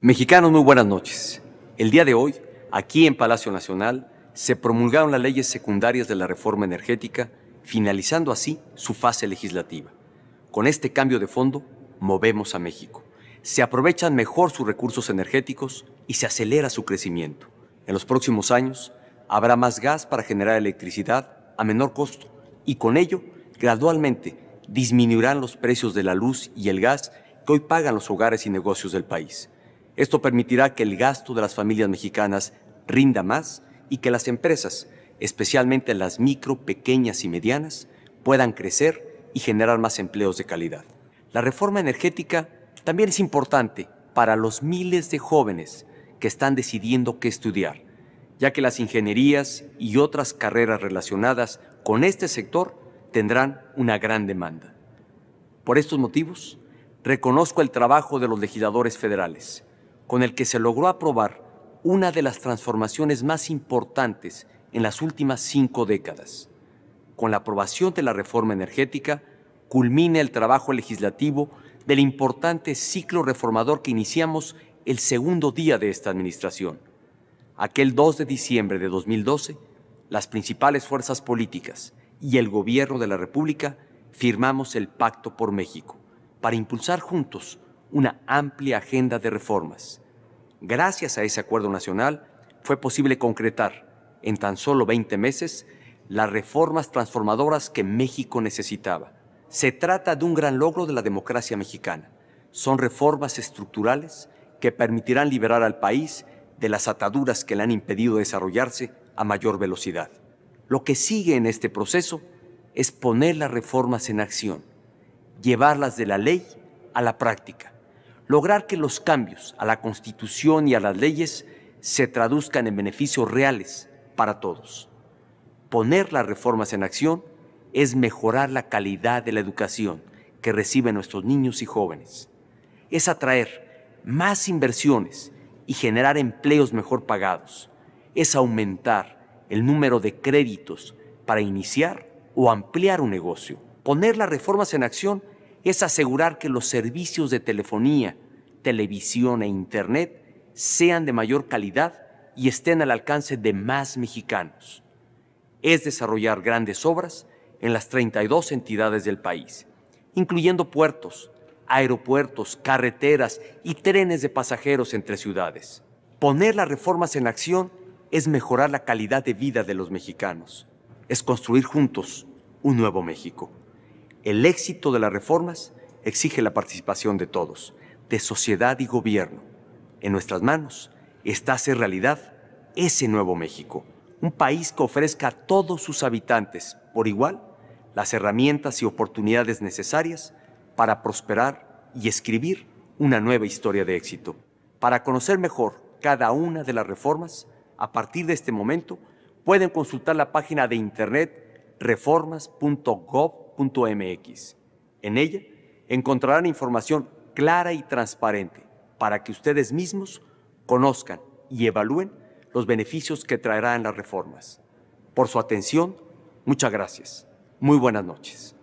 Mexicanos, muy buenas noches. El día de hoy, aquí en Palacio Nacional, se promulgaron las leyes secundarias de la reforma energética, finalizando así su fase legislativa. Con este cambio de fondo, movemos a México. Se aprovechan mejor sus recursos energéticos y se acelera su crecimiento. En los próximos años, habrá más gas para generar electricidad a menor costo y con ello, gradualmente, disminuirán los precios de la luz y el gas que hoy pagan los hogares y negocios del país. Esto permitirá que el gasto de las familias mexicanas rinda más y que las empresas, especialmente las micro, pequeñas y medianas, puedan crecer y generar más empleos de calidad. La reforma energética también es importante para los miles de jóvenes que están decidiendo qué estudiar, ya que las ingenierías y otras carreras relacionadas con este sector tendrán una gran demanda. Por estos motivos, reconozco el trabajo de los legisladores federales, con el que se logró aprobar una de las transformaciones más importantes en las últimas cinco décadas. Con la aprobación de la reforma energética, culmina el trabajo legislativo del importante ciclo reformador que iniciamos el segundo día de esta administración. Aquel 2 de diciembre de 2012, las principales fuerzas políticas y el gobierno de la República firmamos el Pacto por México para impulsar juntos una amplia agenda de reformas. Gracias a ese acuerdo nacional fue posible concretar en tan solo 20 meses las reformas transformadoras que México necesitaba. Se trata de un gran logro de la democracia mexicana. Son reformas estructurales que permitirán liberar al país de las ataduras que le han impedido desarrollarse a mayor velocidad. Lo que sigue en este proceso es poner las reformas en acción, llevarlas de la ley a la práctica lograr que los cambios a la Constitución y a las leyes se traduzcan en beneficios reales para todos. Poner las reformas en acción es mejorar la calidad de la educación que reciben nuestros niños y jóvenes. Es atraer más inversiones y generar empleos mejor pagados. Es aumentar el número de créditos para iniciar o ampliar un negocio. Poner las reformas en acción es asegurar que los servicios de telefonía, televisión e Internet sean de mayor calidad y estén al alcance de más mexicanos. Es desarrollar grandes obras en las 32 entidades del país, incluyendo puertos, aeropuertos, carreteras y trenes de pasajeros entre ciudades. Poner las reformas en acción es mejorar la calidad de vida de los mexicanos, es construir juntos un nuevo México. El éxito de las reformas exige la participación de todos, de sociedad y gobierno. En nuestras manos está hacer realidad ese nuevo México, un país que ofrezca a todos sus habitantes, por igual, las herramientas y oportunidades necesarias para prosperar y escribir una nueva historia de éxito. Para conocer mejor cada una de las reformas, a partir de este momento, pueden consultar la página de internet reformas.gov en ella encontrarán información clara y transparente para que ustedes mismos conozcan y evalúen los beneficios que traerán las reformas. Por su atención, muchas gracias. Muy buenas noches.